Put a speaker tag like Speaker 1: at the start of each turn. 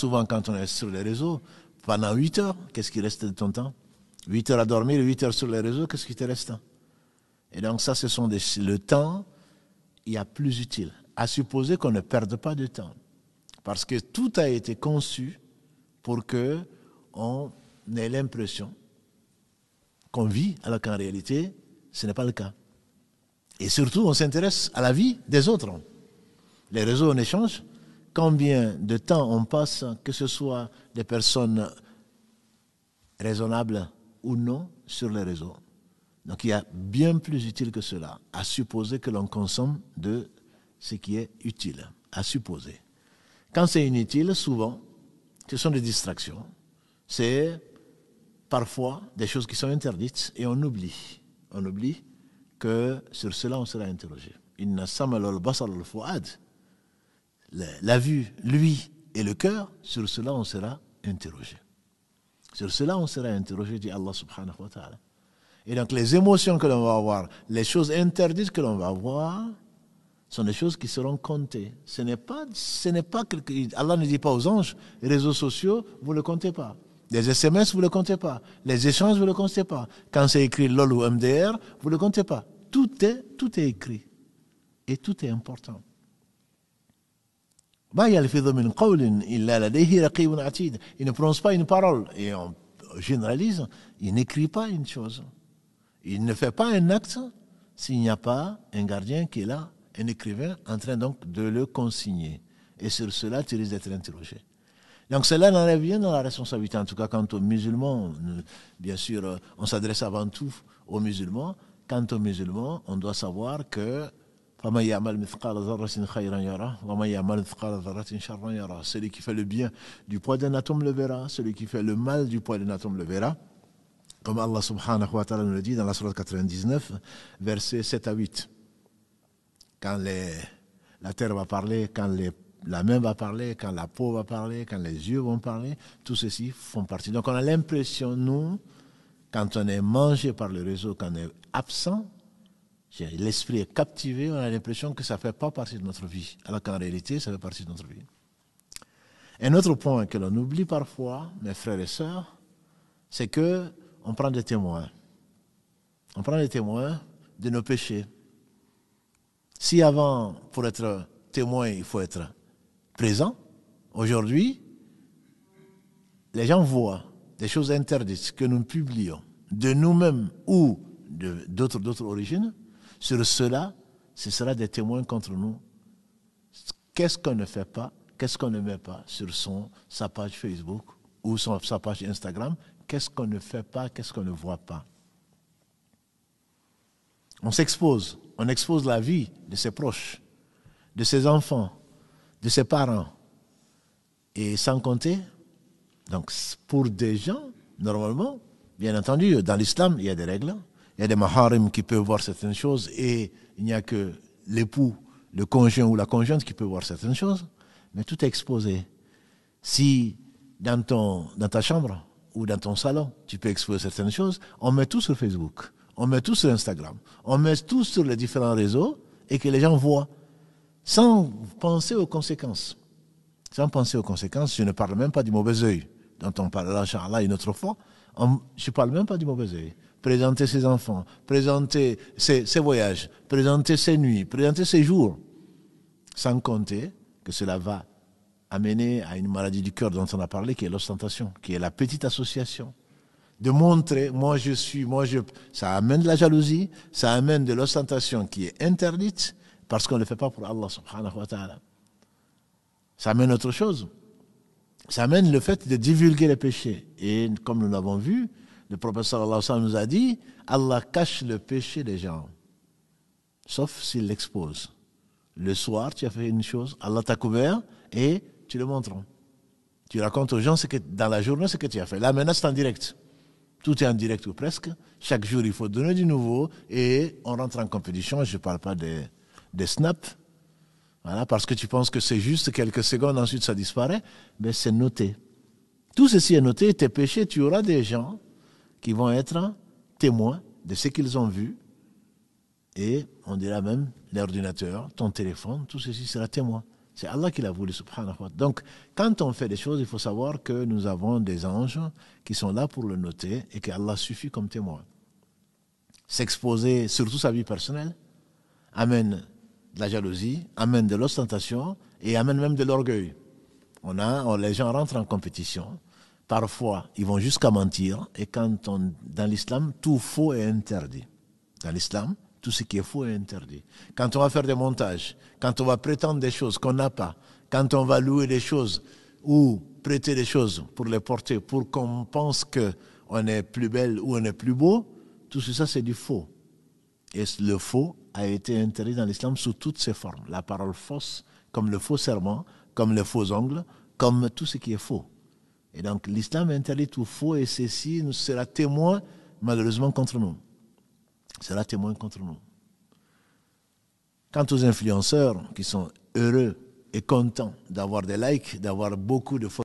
Speaker 1: souvent quand on est sur les réseaux, pendant 8 heures, qu'est-ce qui reste de ton temps 8 heures à dormir, 8 heures sur les réseaux, qu'est-ce qui te reste Et donc ça, ce sont des, le temps, il y a plus utile, à supposer qu'on ne perde pas de temps. Parce que tout a été conçu pour que on ait l'impression qu'on vit, alors qu'en réalité, ce n'est pas le cas. Et surtout, on s'intéresse à la vie des autres. Les réseaux, on échange, combien de temps on passe, que ce soit des personnes raisonnables ou non, sur les réseaux. Donc il y a bien plus utile que cela, à supposer que l'on consomme de ce qui est utile, à supposer. Quand c'est inutile, souvent, ce sont des distractions. C'est parfois des choses qui sont interdites et on oublie. On oublie que sur cela, on sera interrogé. Inna la, vue, lui et le cœur, sur cela on sera interrogé. Sur cela on sera interrogé, dit Allah subhanahu wa ta'ala. Et donc les émotions que l'on va avoir, les choses interdites que l'on va avoir sont des choses qui seront comptées. Ce n'est pas, ce n'est pas Allah ne dit pas aux anges, les réseaux sociaux, vous ne le comptez pas. Les SMS, vous ne le comptez pas. Les échanges, vous ne le comptez pas. Quand c'est écrit LOL ou MDR, vous ne le comptez pas. Tout est, tout est écrit. Et tout est important. Il ne prononce pas une parole. Et on généralise, il n'écrit pas une chose. Il ne fait pas un acte s'il n'y a pas un gardien qui est là, un écrivain, en train donc de le consigner. Et sur cela, tu risques d'être interrogé. Donc cela en revient dans la responsabilité, en tout cas quant aux musulmans. Bien sûr, on s'adresse avant tout aux musulmans. Quant aux musulmans, on doit savoir que celui qui fait le bien du poids d'un atome le verra, celui qui fait le mal du poids d'un atome le verra. Comme Allah subhanahu wa ta'ala nous le dit dans la sourate 99, versets 7 à 8. Quand la terre va parler, quand la main va parler, quand la peau va parler, quand les yeux vont parler, tout ceci font partie. Donc on a l'impression, nous, quand on est mangé par le réseau, quand on est absent, L'esprit est captivé, on a l'impression que ça ne fait pas partie de notre vie, alors qu'en réalité, ça fait partie de notre vie. Un autre point que l'on oublie parfois, mes frères et sœurs, c'est que on prend des témoins. On prend des témoins de nos péchés. Si avant, pour être témoin, il faut être présent, aujourd'hui, les gens voient des choses interdites que nous publions de nous-mêmes ou d'autres origines, sur cela, ce sera des témoins contre nous. Qu'est-ce qu'on ne fait pas Qu'est-ce qu'on ne met pas sur son, sa page Facebook ou sur sa page Instagram Qu'est-ce qu'on ne fait pas Qu'est-ce qu'on ne voit pas On s'expose. On expose la vie de ses proches, de ses enfants, de ses parents. Et sans compter, donc pour des gens, normalement, bien entendu, dans l'islam, il y a des règles il y a des maharim qui peuvent voir certaines choses et il n'y a que l'époux, le conjoint ou la conjointe qui peut voir certaines choses, mais tout est exposé. Si dans, ton, dans ta chambre ou dans ton salon, tu peux exposer certaines choses, on met tout sur Facebook, on met tout sur Instagram, on met tout sur les différents réseaux et que les gens voient sans penser aux conséquences. Sans penser aux conséquences, je ne parle même pas du mauvais oeil. dont on parlera, Inch'Allah, une autre fois. je ne parle même pas du mauvais œil présenter ses enfants, présenter ses, voyages, présenter ses nuits, présenter ses jours, sans compter que cela va amener à une maladie du cœur dont on a parlé, qui est l'ostentation, qui est la petite association. De montrer, moi je suis, moi je... Ça amène de la jalousie, ça amène de l'ostentation qui est interdite, parce qu'on ne le fait pas pour Allah subhanahu wa ta'ala. Ça amène autre chose. Ça amène le fait de divulguer les péchés. Et comme nous l'avons vu, le professeur Allah nous a dit Allah cache le péché des gens, sauf s'il l'expose. Le soir, tu as fait une chose, Allah t'a couvert et tu le montres. Tu racontes aux gens ce que, dans la journée ce que tu as fait. La menace est en direct. Tout est en direct ou presque. Chaque jour, il faut donner du nouveau et on rentre en compétition. Je ne parle pas des, des snaps. Voilà, parce que tu penses que c'est juste quelques secondes, ensuite ça disparaît. Mais c'est noté. Tout ceci est noté. Tes péchés, tu auras des gens qui vont être témoins de ce qu'ils ont vu. Et on dira même l'ordinateur, ton téléphone, tout ceci sera témoin. C'est Allah qui l'a voulu, subhanahu wa Donc, quand on fait des choses, il faut savoir que nous avons des anges qui sont là pour le noter et qu'Allah suffit comme témoin. S'exposer, surtout sa vie personnelle, amène de la jalousie, amène de l'ostentation et amène même de l'orgueil. On a, les gens rentrent en compétition Parfois, ils vont jusqu'à mentir. Et quand on, dans l'islam, tout faux est interdit. Dans l'islam, tout ce qui est faux est interdit. Quand on va faire des montages, quand on va prétendre des choses qu'on n'a pas, quand on va louer des choses ou prêter des choses pour les porter, pour qu'on pense qu'on est plus belle ou on est plus beau, tout ça c'est du faux. Et le faux a été interdit dans l'islam sous toutes ses formes. La parole fausse, comme le faux serment, comme le faux ongle, comme tout ce qui est faux. Et donc l'islam interdit tout faux et ceci nous sera témoin malheureusement contre nous. Sera témoin contre nous. Quant aux influenceurs qui sont heureux et contents d'avoir des likes, d'avoir beaucoup de photos,